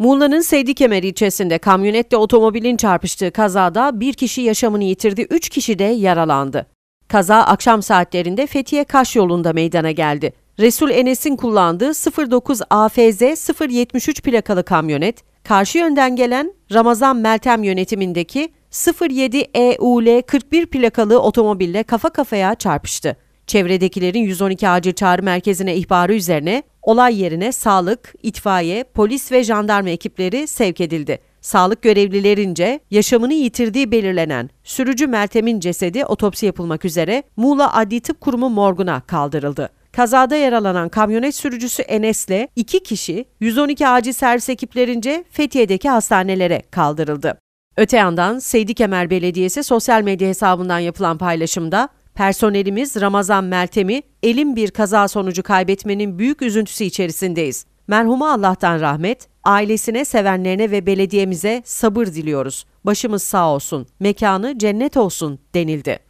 Muğla'nın Seydikemer ilçesinde kamyonetle otomobilin çarpıştığı kazada bir kişi yaşamını yitirdi, üç kişi de yaralandı. Kaza akşam saatlerinde Fethiye Kaş yolunda meydana geldi. Resul Enes'in kullandığı 09 AFZ 073 plakalı kamyonet, karşı yönden gelen Ramazan Meltem yönetimindeki 07 EUL 41 plakalı otomobille kafa kafaya çarpıştı. Çevredekilerin 112 acil çağrı merkezine ihbarı üzerine olay yerine sağlık, itfaiye, polis ve jandarma ekipleri sevk edildi. Sağlık görevlilerince yaşamını yitirdiği belirlenen sürücü Meltem'in cesedi otopsi yapılmak üzere Muğla Adli Tıp Kurumu morguna kaldırıldı. Kazada yaralanan kamyonet sürücüsü Enes'le iki kişi 112 acil servis ekiplerince Fethiye'deki hastanelere kaldırıldı. Öte yandan Seydi Kemer Belediyesi sosyal medya hesabından yapılan paylaşımda Personelimiz Ramazan Meltem'i elim bir kaza sonucu kaybetmenin büyük üzüntüsü içerisindeyiz. Merhuma Allah'tan rahmet, ailesine, sevenlerine ve belediyemize sabır diliyoruz. Başımız sağ olsun, mekanı cennet olsun denildi.